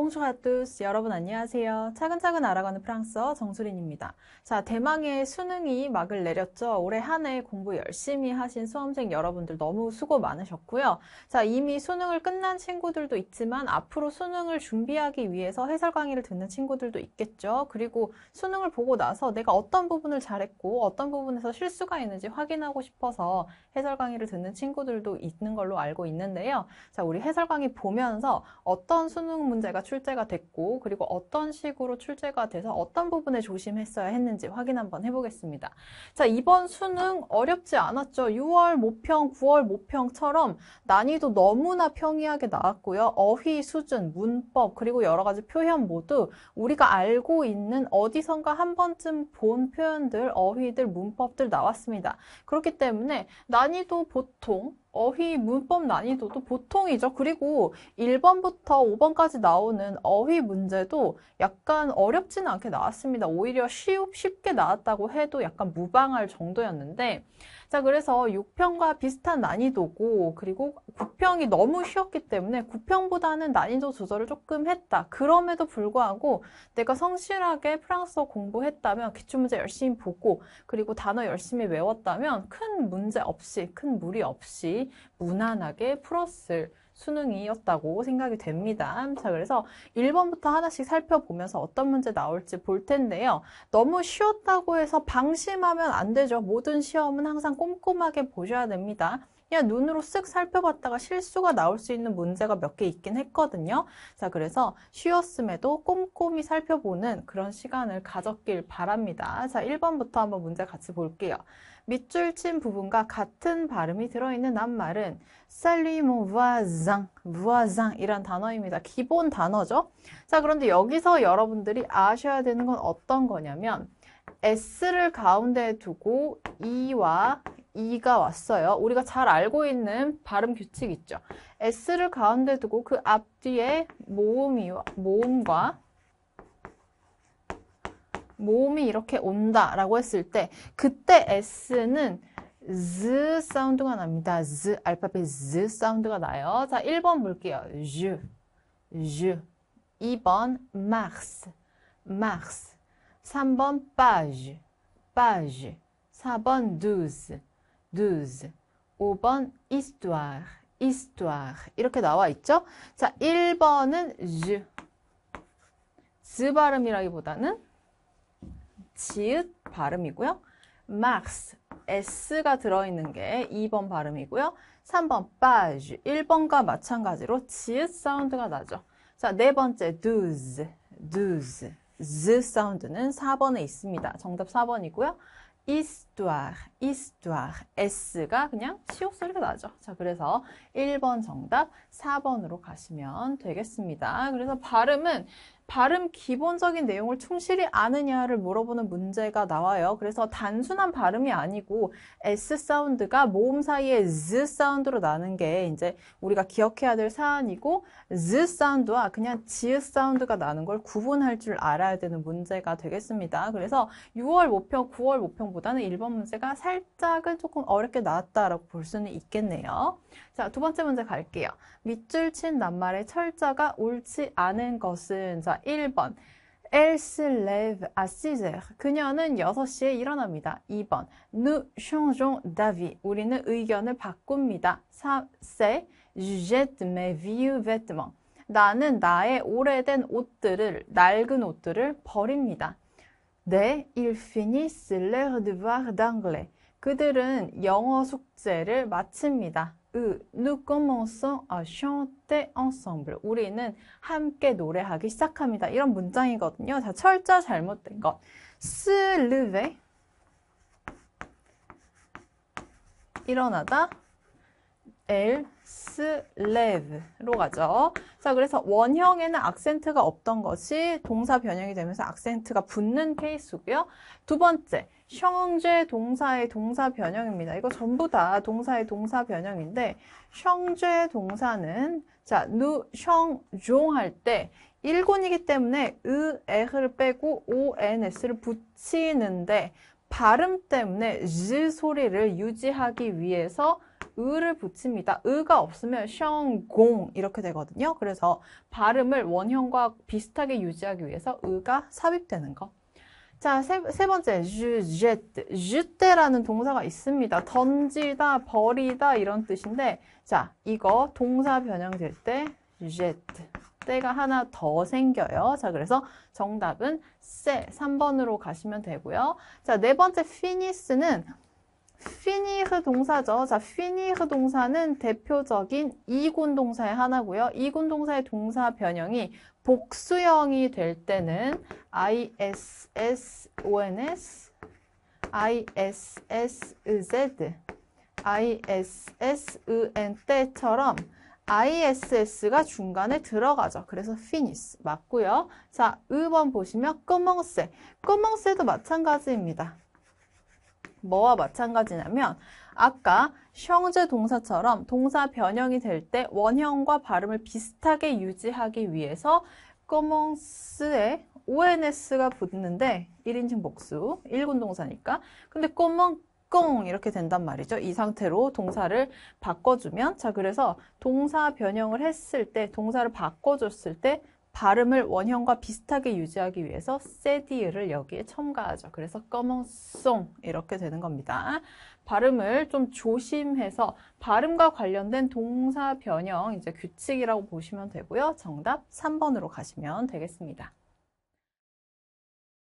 봉주아뚜스 여러분 안녕하세요. 차근차근 알아가는 프랑스어 정수린입니다. 자, 대망의 수능이 막을 내렸죠. 올해 한 해 공부 열심히 하신 수험생 여러분들 너무 수고 많으셨고요. 자, 이미 수능을 끝난 친구들도 있지만 앞으로 수능을 준비하기 위해서 해설 강의를 듣는 친구들도 있겠죠. 그리고 수능을 보고 나서 내가 어떤 부분을 잘했고 어떤 부분에서 실수가 있는지 확인하고 싶어서 해설 강의를 듣는 친구들도 있는 걸로 알고 있는데요. 자, 우리 해설 강의 보면서 어떤 수능 문제가 출제가 됐고 그리고 어떤 식으로 출제가 돼서 어떤 부분에 조심했어야 했는지 확인 한번 해보겠습니다. 자 이번 수능 어렵지 않았죠. 6월 모평, 9월 모평처럼 난이도 너무나 평이하게 나왔고요. 어휘, 수준, 문법 그리고 여러 가지 표현 모두 우리가 알고 있는 어디선가 한 번쯤 본 표현들, 어휘들, 문법들 나왔습니다. 그렇기 때문에 난이도 보통 어휘 문법 난이도도 보통이죠. 그리고 1번부터 5번까지 나오는 어휘 문제도 약간 어렵진 않게 나왔습니다. 오히려 쉬, 쉽게 나왔다고 해도 약간 무방할 정도였는데 자, 그래서 6평과 비슷한 난이도고 그리고 9평이 너무 쉬웠기 때문에 9평보다는 난이도 조절을 조금 했다. 그럼에도 불구하고 내가 성실하게 프랑스어 공부했다면 기출문제 열심히 보고 그리고 단어 열심히 외웠다면 큰 문제 없이 큰 무리 없이 무난하게 풀었을 수능이었다고 생각이 됩니다. 자, 그래서 1번부터 하나씩 살펴보면서 어떤 문제 나올지 볼 텐데요. 너무 쉬웠다고 해서 방심하면 안 되죠. 모든 시험은 항상 꼼꼼하게 보셔야 됩니다. 그냥 눈으로 쓱 살펴봤다가 실수가 나올 수 있는 문제가 몇 개 있긴 했거든요. 자, 그래서 쉬었음에도 꼼꼼히 살펴보는 그런 시간을 가졌길 바랍니다. 자, 1번부터 한번 문제 같이 볼게요. 밑줄 친 부분과 같은 발음이 들어있는 낱말은 살리모 무아장, 무아장이란 단어입니다. 기본 단어죠. 자, 그런데 여기서 여러분들이 아셔야 되는 건 어떤 거냐면 S를 가운데 두고 E와 이가 왔어요. 우리가 잘 알고 있는 발음 규칙 있죠. S를 가운데 두고 그 앞뒤에 모음이, 모음과 모음이 이렇게 온다 라고 했을 때 그때 S는 Z 사운드가 납니다. Z, 알파벳 Z 사운드가 나요. 자, 1번 볼게요. Z, Z. 2번 m a x m a x 3번 Page, Page. 4번 Douze, 12. 5번 histoire, histoire 이렇게 나와 있죠? 자, 1번은 je, z 발음이라기보다는 지읒 발음이고요. max, s가 들어있는 게 2번 발음이고요. 3번 page, 1번과 마찬가지로 지읒 사운드가 나죠. 자, 네 번째 douze, d o u z 사운드는 4번에 있습니다. 정답 4번이고요. histoire, histoire, s가 그냥 시옷 소리가 나죠. 자, 그래서 1번 정답 4번으로 가시면 되겠습니다. 그래서 발음은 발음 기본적인 내용을 충실히 아느냐를 물어보는 문제가 나와요. 그래서 단순한 발음이 아니고 S 사운드가 모음 사이에 Z 사운드로 나는 게 이제 우리가 기억해야 될 사안이고 Z 사운드와 그냥 Z 사운드가 나는 걸 구분할 줄 알아야 되는 문제가 되겠습니다. 그래서 6월 모평, 9월 모평보다는 1번 문제가 살짝은 조금 어렵게 나왔다라고 볼 수는 있겠네요. 자, 두 번째 문제 갈게요. 밑줄 친 낱말의 철자가 옳지 않은 것은 자, 1번. Elle se lève à 6 heures. 그녀는 6시에 일어납니다. 2번. Nous changeons d'avis. 우리는 의견을 바꿉니다. 3. C'est. Je jette mes vieux vêtements. 나는 나의 오래된 옷들을, 낡은 옷들을 버립니다. 네, ils finissent leur devoir d'anglais. 그들은 영어 숙제를 마칩니다. 으, nous commençons à chanter ensemble. 우리는 함께 노래하기 시작합니다. 이런 문장이거든요. 자, 철자 잘못된 것. se lever 일어나다 엘, 스, 레브로 가죠. 자, 그래서 원형에는 악센트가 없던 것이 동사 변형이 되면서 악센트가 붙는 케이스고요. 두 번째, 형제 동사의 동사 변형입니다. 이거 전부 다 동사의 동사 변형인데 형제 동사는 자, 누, 형, 종할때 1곤이기 때문에 으, 에흐를 빼고 오, 엔, 에스를 붙이는데 발음 때문에 즈 소리를 유지하기 위해서 을을 붙입니다. 을가 없으면 샹공 이렇게 되거든요. 그래서 발음을 원형과 비슷하게 유지하기 위해서 을가 삽입되는 거. 자, 세, 세 번째, 주제트. 주테라는 동사가 있습니다. 던지다, 버리다 이런 뜻인데 자, 이거 동사 변형될 때 주제트. 때가 하나 더 생겨요. 자, 그래서 정답은 세, 3번으로 가시면 되고요. 자, 네 번째, 피니스는 finir 동사죠. 자, finir 동사는 대표적인 이군 동사의 하나고요. 이군 동사의 동사 변형이 복수형이 될 때는 ISSONS, ISSZ, ISSEN 때처럼 ISS가 중간에 들어가죠. 그래서 f i n i s 맞고요. 자, 2번 보시면 끄멍새끄멍새도 마찬가지입니다. 뭐와 마찬가지냐면 아까 형제 동사처럼 동사 변형이 될 때 원형과 발음을 비슷하게 유지하기 위해서 꼬멍스에 ONS가 붙는데 1인칭 복수, 1군 동사니까 근데 꼬멍 꽁 이렇게 된단 말이죠. 이 상태로 동사를 바꿔주면 자 그래서 동사 변형을 했을 때 동사를 바꿔줬을 때 발음을 원형과 비슷하게 유지하기 위해서 세디를 여기에 첨가하죠. 그래서 검은송 이렇게 되는 겁니다. 발음을 좀 조심해서 발음과 관련된 동사 변형 이제 규칙이라고 보시면 되고요. 정답 3번으로 가시면 되겠습니다.